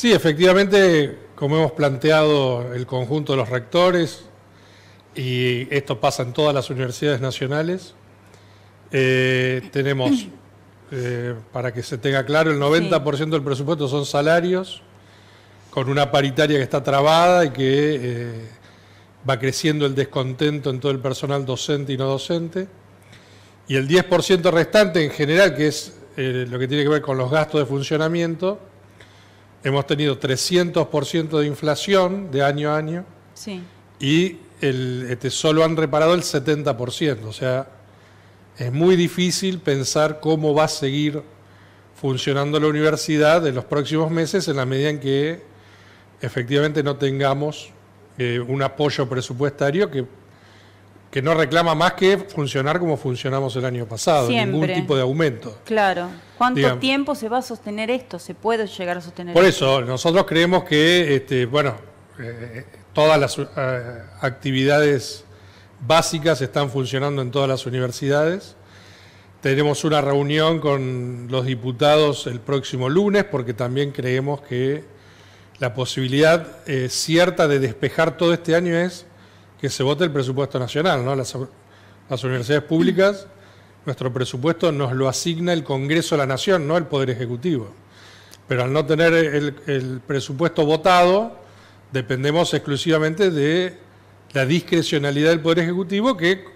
Sí, efectivamente, como hemos planteado el conjunto de los rectores, y esto pasa en todas las universidades nacionales, eh, tenemos, eh, para que se tenga claro, el 90% del presupuesto son salarios, con una paritaria que está trabada y que eh, va creciendo el descontento en todo el personal docente y no docente. Y el 10% restante en general, que es lo que tiene que ver con los gastos de funcionamiento, hemos tenido 300% de inflación de año a año y este, solo han reparado el 70%. O sea, es muy difícil pensar cómo va a seguir funcionando la universidad en los próximos meses en la medida en que efectivamente no tengamos eh, un apoyo presupuestario que que no reclama más que funcionar como funcionamos el año pasado, ningún tipo de aumento. Claro. ¿Cuánto tiempo se va a sostener esto? ¿Se puede llegar a sostener Por eso, nosotros creemos que, este, bueno, eh, todas las eh, actividades básicas están funcionando en todas las universidades. Tenemos una reunión con los diputados el próximo lunes porque también creemos que la posibilidad eh, cierta de despejar todo este año es que se vote el presupuesto nacional, ¿no? Las, universidades públicas, nuestro presupuesto nos lo asigna el Congreso de la Nación, no el Poder Ejecutivo. Pero al no tener el, presupuesto votado, dependemos exclusivamente de la discrecionalidad del Poder Ejecutivo que,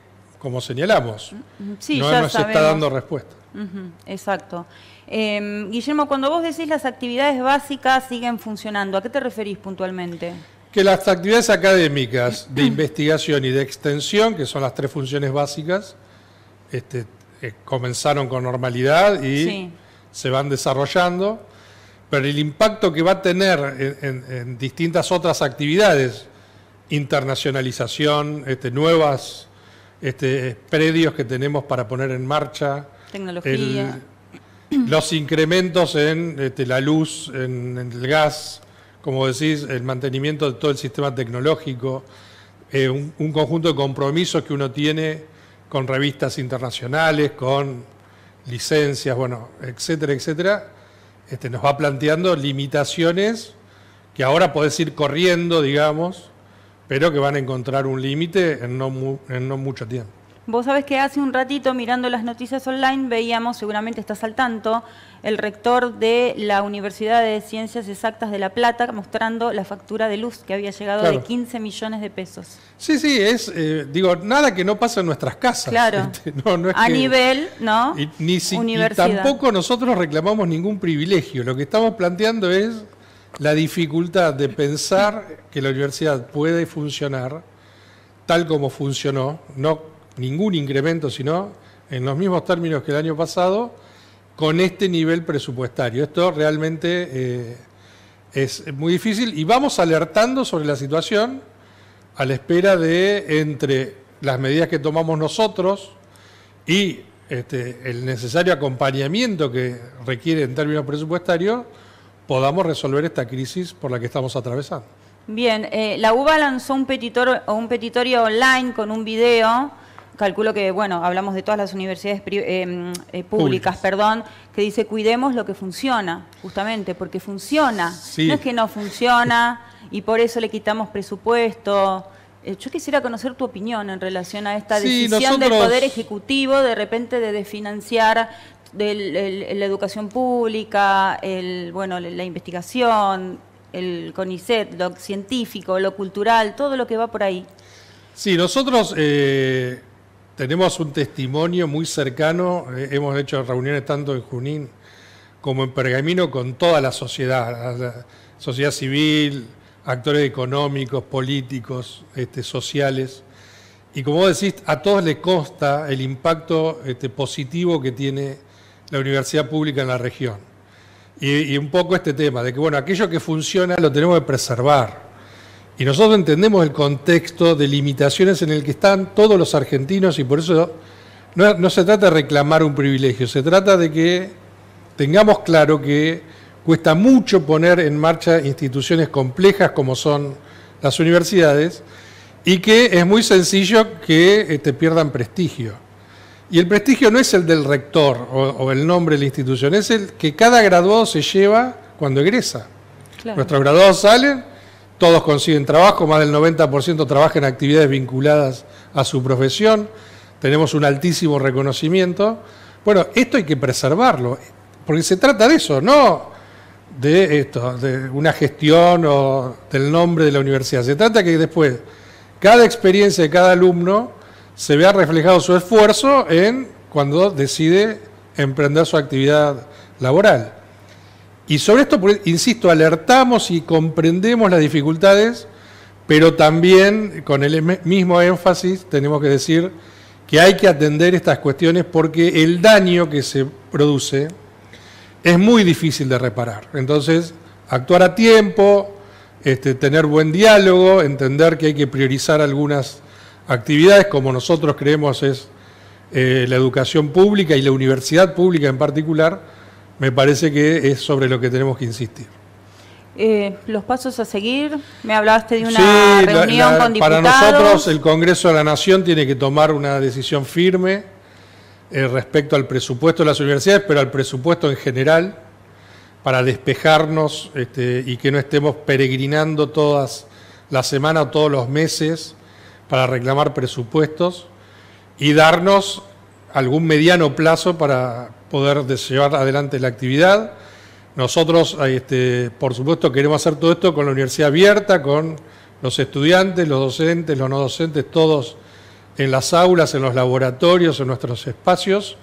como señalamos, no nos está dando respuesta. exacto. Em, Guillermo, cuando vos decís las actividades básicas siguen funcionando, ¿a qué te referís puntualmente? que las actividades académicas de investigación y de extensión, que son las tres funciones básicas, este, eh, comenzaron con normalidad y se van desarrollando, pero el impacto que va a tener en, distintas otras actividades, internacionalización, este, nuevas este, predios que tenemos para poner en marcha, tecnología, los incrementos en este, la luz, en el gas, como decís, el mantenimiento de todo el sistema tecnológico, eh, un, conjunto de compromisos que uno tiene con revistas internacionales, con licencias, bueno, etcétera, etcétera, este, nos va planteando limitaciones que ahora podés ir corriendo, digamos, pero que van a encontrar un límite en no mucho tiempo. Vos sabés que hace un ratito mirando las noticias online veíamos, seguramente estás al tanto, el rector de la Universidad de Ciencias Exactas de La Plata mostrando la factura de luz que había llegado de 15 millones de pesos. Sí, sí, es, eh, digo, nada que no pasa en nuestras casas. Claro. Este, A nivel, ¿no? ni si, Universidad. tampoco nosotros reclamamos ningún privilegio. Lo que estamos planteando es la dificultad de pensar que la universidad puede funcionar tal como funcionó, no ningún incremento, sino en los mismos términos que el año pasado, con este nivel presupuestario. Esto realmente eh, es muy difícil y vamos alertando sobre la situación a la espera de entre las medidas que tomamos nosotros y este, el necesario acompañamiento que requiere en términos presupuestarios, podamos resolver esta crisis por la que estamos atravesando. Bien, eh, la UBA lanzó un petitorio, un petitorio online con un video calculo que, bueno, hablamos de todas las universidades eh, mm, eh, públicas, perdón, que dice cuidemos lo que funciona, justamente, porque funciona. No es que no funciona y por eso le quitamos presupuesto. Eh, yo quisiera conocer tu opinión en relación a esta decisión del Poder Ejecutivo de repente de desfinanciar la educación pública, el, bueno, la investigación, el CONICET, lo científico, lo cultural, todo lo que va por ahí. Sí, nosotros tenemos un testimonio muy cercano, eh, hemos hecho reuniones tanto en Junín como en Pergamino con toda la sociedad, sociedad civil, actores económicos, políticos, este, sociales. Y como vos decís, a todos les consta el impacto este, positivo que tiene la universidad pública en la región. Y, y, un poco este tema, de que bueno, aquello que funciona lo tenemos que preservar. Y nosotros entendemos el contexto de limitaciones en el que están todos los argentinos y por eso no, se trata de reclamar un privilegio, se trata de que tengamos claro que cuesta mucho poner en marcha instituciones complejas como son las universidades y que es muy sencillo que te este, pierdan prestigio. Y el prestigio no es el del rector o, el nombre de la institución, es el que cada graduado se lleva cuando egresa. Nuestros graduados salen todos consiguen trabajo, más del 90% trabaja en actividades vinculadas a su profesión, tenemos un altísimo reconocimiento. Bueno, esto hay que preservarlo, porque se trata de eso, no de esto, de una gestión o del nombre de la universidad. Se trata que después cada experiencia de cada alumno se vea reflejado su esfuerzo en cuando decide emprender su actividad laboral. Y sobre esto, insisto, alertamos y comprendemos las dificultades, pero también con el mismo énfasis tenemos que decir que hay que atender estas cuestiones porque el daño que se produce es muy difícil de reparar. Entonces, actuar a tiempo, este, tener buen diálogo, entender que hay que priorizar algunas actividades, como nosotros creemos es eh, la educación pública y la universidad pública en particular, me parece que es sobre lo que tenemos que insistir. Eh, los pasos a seguir, me hablaste de una reunión con diputados. Para nosotros el Congreso de la Nación tiene que tomar una decisión firme eh, respecto al presupuesto de las universidades, pero al presupuesto en general, para despejarnos este, y que no estemos peregrinando todas las semanas todos los meses para reclamar presupuestos y darnos algún mediano plazo para poder llevar adelante la actividad. Nosotros, este, por supuesto, queremos hacer todo esto con la universidad abierta, con los estudiantes, los docentes, los no docentes, todos en las aulas, en los laboratorios, en nuestros espacios.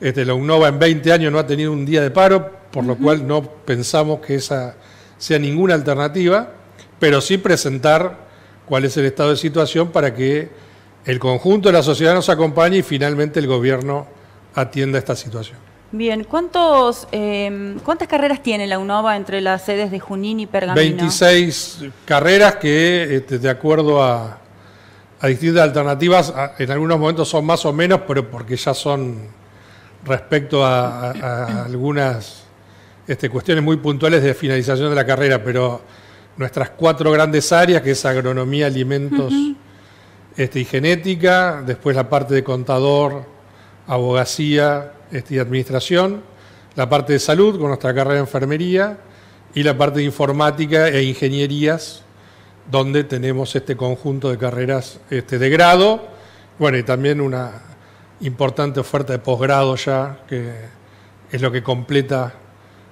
Este, la UNOVA en 20 años no ha tenido un día de paro, por lo cual no pensamos que esa sea ninguna alternativa, pero sí presentar cuál es el estado de situación para que el conjunto de la sociedad nos acompaña y finalmente el gobierno atienda esta situación. Bien, em, ¿cuántas carreras tiene la UNOVA entre las sedes de Junín y Pergamino? 26 carreras que, este, de acuerdo a, distintas alternativas, en algunos momentos son más o menos, pero porque ya son respecto a, algunas este, cuestiones muy puntuales de finalización de la carrera, pero nuestras cuatro grandes áreas, que es agronomía, alimentos este, y genética, después la parte de contador, abogacía este, y administración, la parte de salud con nuestra carrera de enfermería y la parte de informática e ingenierías, donde tenemos este conjunto de carreras este, de grado, bueno, y también una importante oferta de posgrado ya, que es lo que completa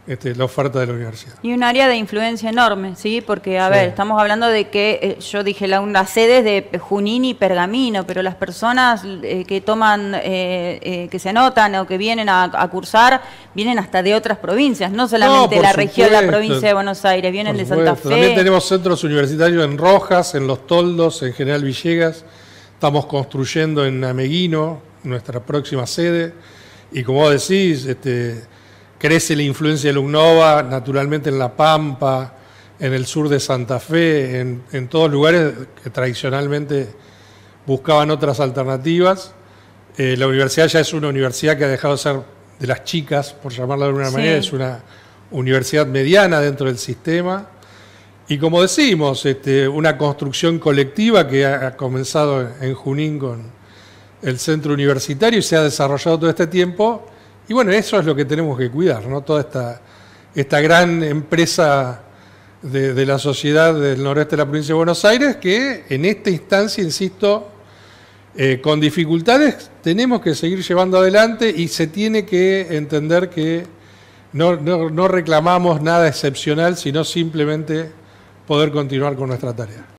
este, la oferta de la universidad. Y un área de influencia enorme, ¿sí? Porque, a ver, estamos hablando de que, eh, yo dije, la, las sedes de Junín y Pergamino, pero las personas eh, que toman, eh, que se anotan o que vienen a, cursar, vienen hasta de otras provincias, no solamente de la región, la provincia de Buenos Aires, vienen de Santa Fe. También tenemos centros universitarios en Rojas, en Los Toldos, en General Villegas, estamos construyendo en Ameguino nuestra próxima sede, y como decís, este crece la influencia de Lugnova, naturalmente en La Pampa, en el sur de Santa Fe, en, todos lugares que tradicionalmente buscaban otras alternativas. Eh, la universidad ya es una universidad que ha dejado de ser de las chicas, por llamarla de alguna manera, es una universidad mediana dentro del sistema. Y como decimos, este, una construcción colectiva que ha comenzado en Junín con el centro universitario y se ha desarrollado todo este tiempo y bueno, eso es lo que tenemos que cuidar, ¿no? Toda esta, esta gran empresa de, la sociedad del noreste de la provincia de Buenos Aires que en esta instancia, insisto, eh, con dificultades tenemos que seguir llevando adelante y se tiene que entender que no reclamamos nada excepcional, sino simplemente poder continuar con nuestra tarea.